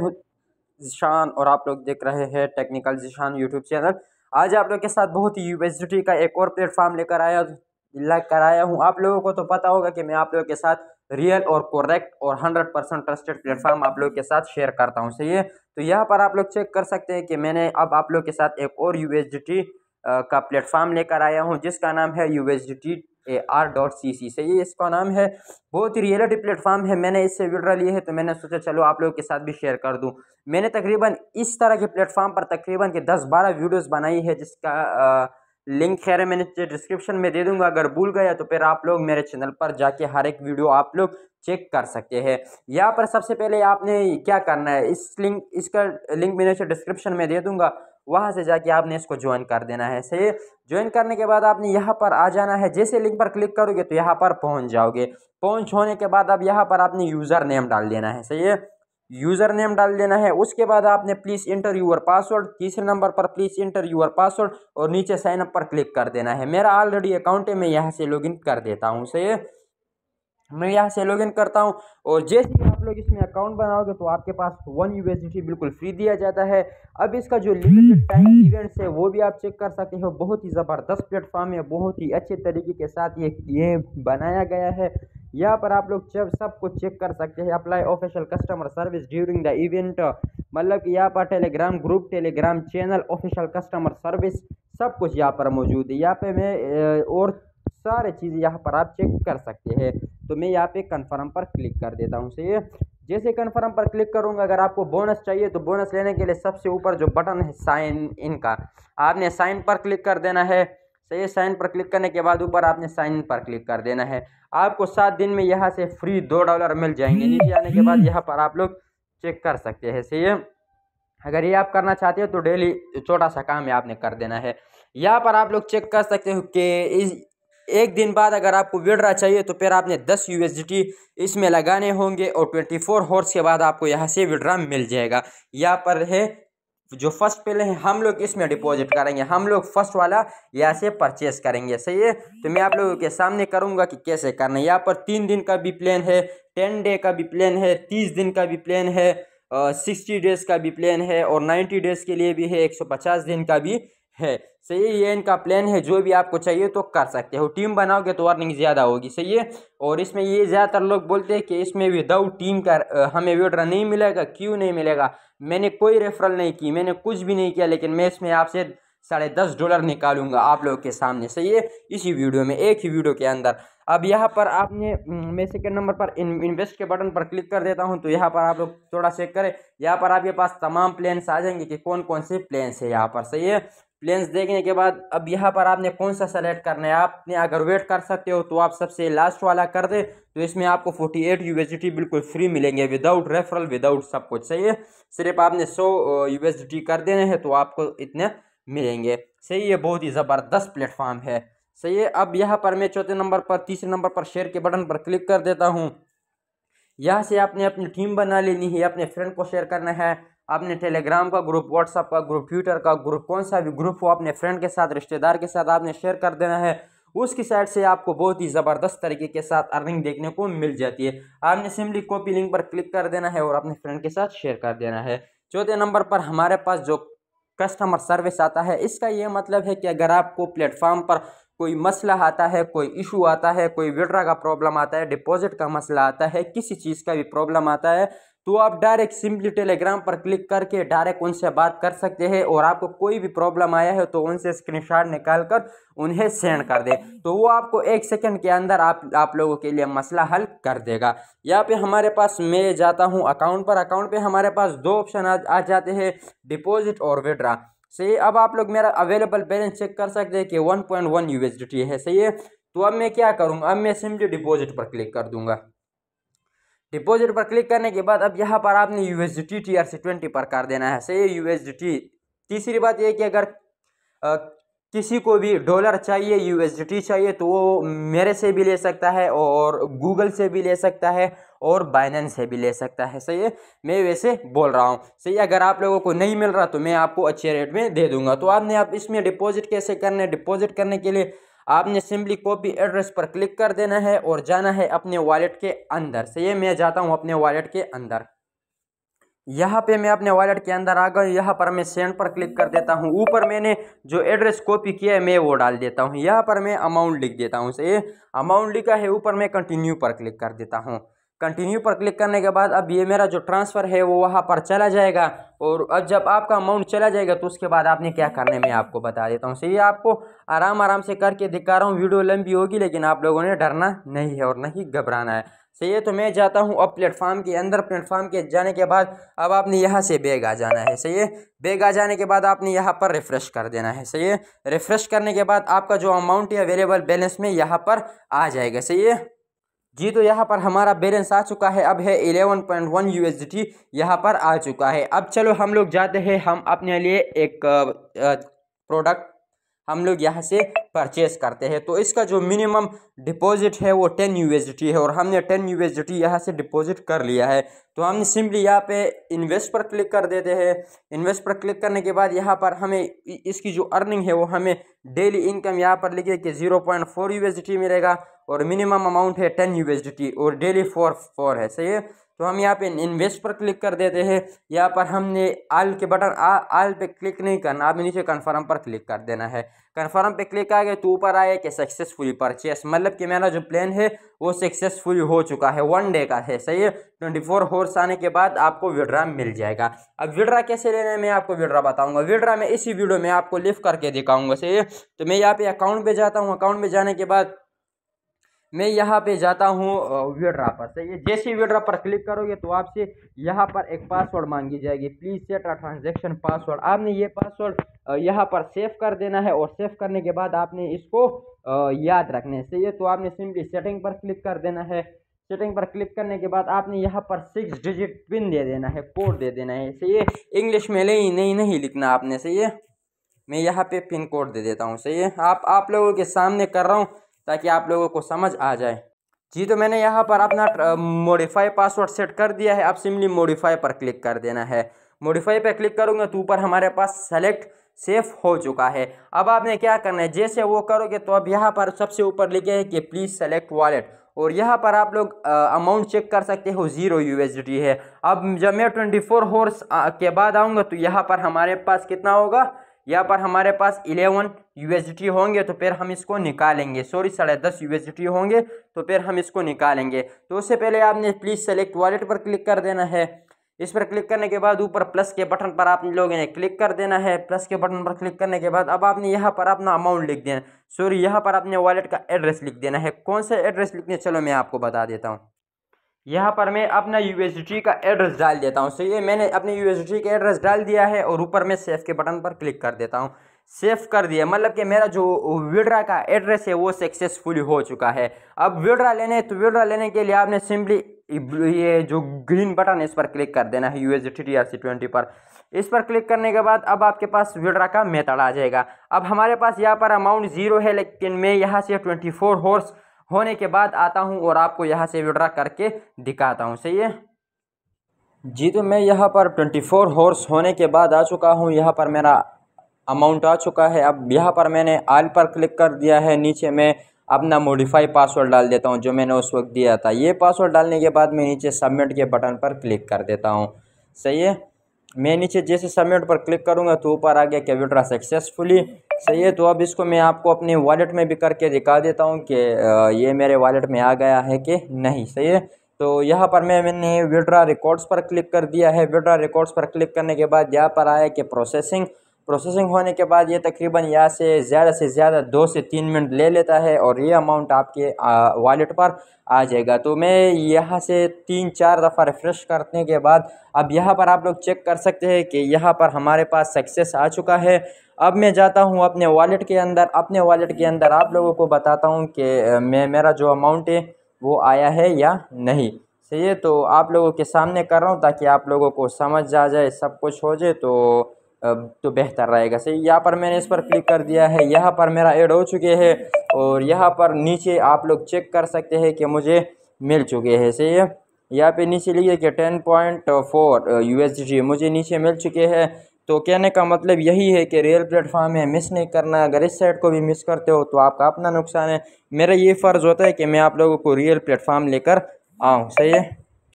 जिशान और आप लोग देख रहे हैं टेक्निकल जिशान यूट्यूब चैनल आज आप लोग के साथ बहुत ही यूनिवर्सिटी का एक और प्लेटफॉर्म लेकर आया लाइक आया हूँ आप लोगों को तो पता होगा कि मैं आप लोगों के साथ रियल और कोरेक्ट और हंड्रेड परसेंट ट्रस्टेड प्लेटफॉर्म आप लोग के साथ शेयर करता हूँ सही है तो यहाँ पर आप लोग चेक कर सकते हैं कि मैंने अब आप लोग के साथ एक और यू का प्लेटफॉर्म लेकर आया हूँ जिसका नाम है U A R dot C C से ये इसका नाम है बहुत ही रियलिटी प्लेटफॉर्म है मैंने इससे विड्रा लिए है तो मैंने सोचा चलो आप लोगों के साथ भी शेयर कर दूँ मैंने तकरीबन इस तरह के प्लेटफॉर्म पर तकरीबन के दस बारह वीडियोज़ बनाई है जिसका आ, लिंक खैर मैंने डिस्क्रिप्शन में दे दूंगा अगर भूल गया तो फिर आप लोग मेरे चैनल पर जाके हर एक वीडियो आप लोग चेक कर सकते हैं यहाँ पर सबसे पहले आपने क्या करना है इस लिंक इसका लिंक मैंने डिस्क्रिप्शन में दे दूंगा वहाँ से जाके आपने इसको ज्वाइन कर देना है सही ज्वाइन करने के बाद आपने यहाँ पर आ जाना है जैसे लिंक पर क्लिक करोगे तो यहाँ पर पहुँच जाओगे पहुँच होने के बाद अब यहाँ पर आपने यूज़र नेम डाल देना है सही है यूज़र नेम डाल देना है उसके बाद आपने प्लीज़ इंटर यूअर पासवर्ड तीसरे नंबर पर प्लीज़ इंटर यूअर पासवर्ड और नीचे साइनअप पर क्लिक कर देना है मेरा ऑलरेडी अकाउंट है मैं यहाँ से लॉगिन कर देता हूँ सही मैं यहाँ से लॉगिन करता हूँ और जैसे ही आप लोग इसमें अकाउंट बनाओगे तो आपके पास वन यू बिल्कुल फ्री दिया जाता है अब इसका जो लिमिटेड टाइम इवेंट्स है वो भी आप चेक कर सकते हो बहुत ही ज़बरदस्त प्लेटफॉर्म है बहुत ही अच्छे तरीके के साथ ये ये बनाया गया है यहाँ पर आप लोग जब सब कुछ चेक कर सकते हैं apply official customer service during the event मतलब कि यहाँ पर Telegram group Telegram channel official customer service सब कुछ यहाँ पर मौजूद है यहाँ पर मैं और सारे चीज़ यहाँ पर आप चेक कर सकते हैं तो मैं यहाँ पे कन्फर्म पर क्लिक कर देता हूँ सही है जैसे कन्फर्म पर क्लिक करूँगा अगर आपको बोनस चाहिए तो बोनस लेने के लिए सबसे ऊपर जो बटन है साइन इन का आपने साइन पर क्लिक कर देना है सही है साइन पर क्लिक करने के बाद ऊपर आपने साइन इन पर क्लिक कर देना है आपको सात दिन में यहाँ से फ्री दो डॉलर मिल जाएंगे नीचे आने के बाद यहाँ पर आप लोग चेक कर सकते हैं सही है अगर ये आप करना चाहते हो तो डेली छोटा सा काम आपने कर देना है यहाँ पर आप लोग चेक कर सकते हो कि इस एक दिन बाद अगर आपको विड्रा चाहिए तो फिर आपने 10 यू इसमें लगाने होंगे और 24 फोर हॉर्स के बाद आपको यहाँ से विड्रा मिल जाएगा यहाँ पर है जो फर्स्ट पहले है हम लोग इसमें डिपॉजिट करेंगे हम लोग फर्स्ट वाला यहाँ से परचेस करेंगे सही है तो मैं आप लोगों के सामने करूँगा कि कैसे करना है यहाँ पर तीन दिन का भी प्लान है टेन डे का भी प्लान है तीस दिन का भी प्लान है सिक्सटी डेज़ का भी प्लान है और नाइन्टी डेज़ के लिए भी है एक सौ पचास दिन का भी है सही है ये इनका प्लान है जो भी आपको चाहिए तो कर सकते हो टीम बनाओगे तो अर्निंग ज़्यादा होगी सही है और इसमें ये ज़्यादातर लोग बोलते हैं कि इसमें विदाउट टीम का हमें विड्रा नहीं मिलेगा क्यों नहीं मिलेगा मैंने कोई रेफरल नहीं की मैंने कुछ भी नहीं किया लेकिन मैं इसमें आपसे साढ़े दस डॉलर निकालूंगा आप लोग के सामने सही है इसी वीडियो में एक ही वीडियो के अंदर अब यहाँ पर आपने मैं सेकेंड नंबर पर इन, इन्वेस्ट के बटन पर क्लिक कर देता हूँ तो यहाँ पर आप लोग थोड़ा चेक करें यहाँ पर आपके पास तमाम प्लान्स आ जाएंगे कि कौन कौन से प्लान्स है यहाँ पर सही है प्लेन्स देखने के बाद अब यहाँ पर आपने कौन सा सेलेक्ट करना है आपने अगर वेट कर सकते हो तो आप सबसे लास्ट वाला कर दें तो इसमें आपको 48 एट यू बिल्कुल फ्री मिलेंगे विदाउट रेफरल विदाउट सब कुछ सही है सिर्फ आपने 100 यू कर देने हैं तो आपको इतने मिलेंगे सही है बहुत ही ज़बरदस्त प्लेटफॉर्म है सही है अब यहाँ पर मैं चौथे नंबर पर तीसरे नंबर पर शेयर के बटन पर क्लिक कर देता हूँ यहाँ से आपने अपनी टीम बना लेनी है अपने फ्रेंड को शेयर करना है आपने टेलीग्राम का ग्रुप व्हाट्सअप का ग्रुप ट्विटर का ग्रुप कौन सा भी ग्रुप हो अपने फ्रेंड के साथ रिश्तेदार के साथ आपने शेयर कर देना है उसकी साइड से आपको बहुत ही ज़बरदस्त तरीके के साथ अर्निंग देखने को मिल जाती है आपने सिंपली कॉपी लिंक पर क्लिक कर देना है और अपने फ्रेंड के साथ शेयर कर देना है चौथे नंबर पर हमारे पास जो कस्टमर सर्विस आता है इसका ये मतलब है कि अगर आपको प्लेटफॉर्म पर कोई मसला आता है कोई इशू आता है कोई विड्रा का प्रॉब्लम आता है डिपॉजिट का मसला आता है किसी चीज़ का भी प्रॉब्लम आता है तो आप डायरेक्ट सिंपली टेलीग्राम पर क्लिक करके डायरेक्ट उनसे बात कर सकते हैं और आपको कोई भी प्रॉब्लम आया है तो उनसे स्क्रीनशॉट निकाल कर उन्हें सेंड कर दें तो वो आपको एक सेकंड के अंदर आप आप लोगों के लिए मसला हल कर देगा यहाँ पे हमारे पास मैं जाता हूँ अकाउंट पर अकाउंट पे हमारे पास दो ऑप्शन आ, आ जाते हैं डिपोज़िट और विड्रा सही अब आप लोग मेरा अवेलेबल बैलेंस चेक कर सकते हैं कि वन पॉइंट वन है सही है तो अब मैं क्या करूँगा अब मैं सिंपली डिपॉजिट पर क्लिक कर दूंगा डिपॉजिट पर क्लिक करने के बाद अब यहाँ पर आपने U S T T R C twenty पर कर देना है सही यू एस टी तीसरी बात यह कि अगर आ, किसी को भी डॉलर चाहिए यू चाहिए तो वो मेरे से भी ले सकता है और गूगल से भी ले सकता है और बाइनेंस से भी ले सकता है सही है मैं वैसे बोल रहा हूँ सही अगर आप लोगों को नहीं मिल रहा तो मैं आपको अच्छे रेट में दे दूँगा तो आपने आप इसमें डिपॉजिट कैसे करना है डिपॉजिट करने के लिए आपने सिंपली कॉपी एड्रेस पर क्लिक कर देना है और जाना है अपने वॉलेट के अंदर से ये मैं जाता हूँ अपने वॉलेट के अंदर यहाँ पे मैं अपने वॉलेट के अंदर आ गया यहाँ पर मैं सेंड पर क्लिक कर देता हूँ ऊपर मैंने जो एड्रेस कॉपी किया है मैं वो डाल देता हूँ यहाँ पर मैं अमाउंट लिख देता हूँ से अमाउंट लिखा है ऊपर मैं कंटिन्यू पर क्लिक कर देता हूँ कंटिन्यू पर क्लिक करने के बाद अब ये मेरा जो ट्रांसफ़र है वो वहाँ पर चला जाएगा और अब जब आपका अमाउंट चला जाएगा तो उसके बाद आपने क्या करने में आपको बता देता हूँ सही आपको आराम आराम से करके दिखा रहा हूँ वीडियो लंबी होगी लेकिन आप लोगों ने डरना नहीं है और नहीं घबराना है सही है तो मैं जाता हूँ अब प्लेटफार्म के अंदर प्लेटफार्म के जाने के बाद अब आपने यहाँ से बैग आ जाना है सही है बैग आ जाने के बाद आपने यहाँ पर रिफ़्रेश कर देना है सही है रिफ़्रेश करने के बाद आपका जो अमाउंट है अवेलेबल बैलेंस में यहाँ पर आ जाएगा सही है जी तो यहाँ पर हमारा बैलेंस आ चुका है अब है 11.1 पॉइंट वन यू यहाँ पर आ चुका है अब चलो हम लोग जाते हैं हम अपने लिए एक प्रोडक्ट हम लोग यहाँ से परचेस करते हैं तो इसका जो मिनिमम डिपॉजिट है वो टेन यू है और हमने टेन यू एस यहाँ से डिपॉजिट कर लिया है तो हमने सिंपली यहाँ पे इन्वेस्ट पर क्लिक कर देते हैं इन्वेस्ट पर क्लिक करने के बाद यहाँ पर हमें इसकी जो अर्निंग है वो हमें डेली इनकम यहाँ पर लिखे कि जीरो पॉइंट फोर यू मिलेगा और मिनिमम अमाउंट है टेन यूएसडी और डेली फोर फोर है सही है तो हम यहाँ पे इन्वेस्ट पर क्लिक कर देते हैं यहाँ पर हमने आल के बटन आ, आल पे क्लिक नहीं करना आपने नीचे कन्फर्म पर क्लिक कर देना है कन्फर्म पे क्लिक आ गए तो ऊपर आया कि सक्सेसफुली परचेस मतलब कि मेरा जो प्लान है वो सक्सेसफुल हो चुका है वन डे का है सही है ट्वेंटी फोर हॉर्स आने के बाद आपको विड्रा मिल जाएगा अब विड्रा कैसे लेना है मैं आपको विड्रा बताऊंगा विड्रा मैं इसी वीडियो में आपको लिफ्ट करके दिखाऊंगा सही है तो मैं यहाँ पे अकाउंट पे जाता हूँ अकाउंट में जाने के बाद मैं यहाँ पे जाता हूँ विड्रा पर सही है जैसे विड्रा पर क्लिक करोगे तो आपसे यहाँ पर एक पासवर्ड मांगी जाएगी प्लीज़ सेट आ ट्रांजेक्शन पासवर्ड आपने ये पासवर्ड यहाँ पर सेव कर देना है और सेव करने के बाद आपने इसको याद रखना है सही है तो आपने सिंपली सेटिंग पर क्लिक कर देना है सेटिंग पर क्लिक करने के बाद आपने यहाँ पर सिक्स डिजिट पिन दे देना है कोड दे देना है सही है इंग्लिश में नहीं नहीं नहीं लिखना आपने सही है मैं यहाँ पे पिन कोड दे देता हूँ सही है आप आप लोगों के सामने कर रहा हूँ ताकि आप लोगों को समझ आ जाए जी तो मैंने यहाँ पर अपना मॉडिफाई पासवर्ड सेट कर दिया है आप सिमली मॉडिफाई पर क्लिक कर देना है मॉडिफाई पर क्लिक करूँगा तो ऊपर हमारे पास सेलेक्ट सेफ हो चुका है अब आपने क्या करना है जैसे वो करोगे तो अब यहाँ पर सबसे ऊपर लिखे है कि प्लीज़ सेलेक्ट वॉलेट और यहाँ पर आप लोग अमाउंट चेक कर सकते हो ज़ीरो यू है अब जब मैं ट्वेंटी फोर के बाद आऊँगा तो यहाँ पर हमारे पास कितना होगा यहाँ पर हमारे पास इलेवन टी होंगे तो फिर हम इसको निकालेंगे सॉरी साढ़े दस टी होंगे तो फिर हम इसको निकालेंगे तो उससे पहले आपने प्लीज़ सेलेक्ट वॉलेट पर क्लिक कर देना है इस पर क्लिक करने के बाद ऊपर प्लस के बटन पर आप लोगों ने क्लिक कर देना है प्लस के बटन पर क्लिक करने के बाद अब आपने यहाँ पर अपना अमाउंट लिख देना सॉरी यहाँ पर आपने वॉलेट का एड्रेस लिख देना है कौन सा एड्रेस लिखने चलो मैं आपको बता देता हूँ यहाँ पर मैं अपना यू का एड्रेस डाल देता हूँ सही है मैंने अपने यू का एड्रेस डाल दिया है और ऊपर मैं सेफ़ के बटन पर क्लिक कर देता हूँ सेव कर दिया मतलब कि मेरा जो विड्रा का एड्रेस है वो सक्सेसफुली हो चुका है अब विड्रा लेने तो विड्रा लेने के लिए आपने सिंपली ये जो ग्रीन बटन है इस पर क्लिक कर देना है U S T R C twenty पर इस पर क्लिक करने के बाद अब आपके पास विड्रा का मेथड आ जाएगा अब हमारे पास यहाँ पर अमाउंट जीरो है लेकिन मैं यहाँ से ट्वेंटी फोर हॉर्स होने के बाद आता हूँ और आपको यहाँ से विड्रा करके दिखाता हूँ सही है जी तो मैं यहाँ पर ट्वेंटी फोर हॉर्स होने के बाद आ चुका हूँ यहाँ पर मेरा अमाउंट आ चुका है अब यहाँ पर मैंने आल पर क्लिक कर दिया है नीचे मैं अपना मॉडिफाई पासवर्ड डाल देता हूँ जो मैंने उस वक्त दिया था ये पासवर्ड डालने के बाद मैं नीचे सबमिट के बटन पर क्लिक कर देता हूँ सही है मैं नीचे जैसे सबमिट पर क्लिक करूँगा तो ऊपर आ गया कि विड्रा सक्सेसफुली सही है तो अब इसको मैं आपको अपने वॉलेट में भी करके दिखा देता हूँ कि ये मेरे वॉलेट में आ गया है कि नहीं सही है तो यहाँ पर मैं मैंने विड्रा रिकॉर्ड्स पर क्लिक कर दिया है विड्रा रिकॉर्ड्स पर क्लिक करने के बाद यहाँ पर आया कि प्रोसेसिंग प्रोसेसिंग होने के बाद ये तकरीबन यहाँ से ज़्यादा से ज़्यादा दो से तीन मिनट ले लेता है और ये अमाउंट आपके वॉलेट पर आ जाएगा तो मैं यहाँ से तीन चार दफ़ा रिफ़्रेश करने के बाद अब यहाँ पर आप लोग चेक कर सकते हैं कि यहाँ पर हमारे पास सक्सेस आ चुका है अब मैं जाता हूँ अपने वॉलेट के अंदर अपने वॉलेट के अंदर आप लोगों को बताता हूँ कि मैं मेरा जो अमाउंट है वो आया है या नहीं सही है तो आप लोगों के सामने कर रहा हूँ ताकि आप लोगों को समझ आ जाए सब कुछ हो जाए तो तो बेहतर रहेगा सही यहाँ पर मैंने इस पर क्लिक कर दिया है यहाँ पर मेरा ऐड हो चुके हैं और यहाँ पर नीचे आप लोग चेक कर सकते हैं कि मुझे मिल चुके हैं सही है यहाँ पे नीचे लिखिए कि टेन पॉइंट फोर यू मुझे नीचे मिल चुके हैं तो कहने का मतलब यही है कि रेल प्लेटफॉर्म है मिस नहीं करना अगर इस साइड को भी मिस करते हो तो आपका अपना नुकसान है मेरा ये फ़र्ज़ होता है कि मैं आप लोगों को रियल प्लेटफॉर्म लेकर आऊँ सही है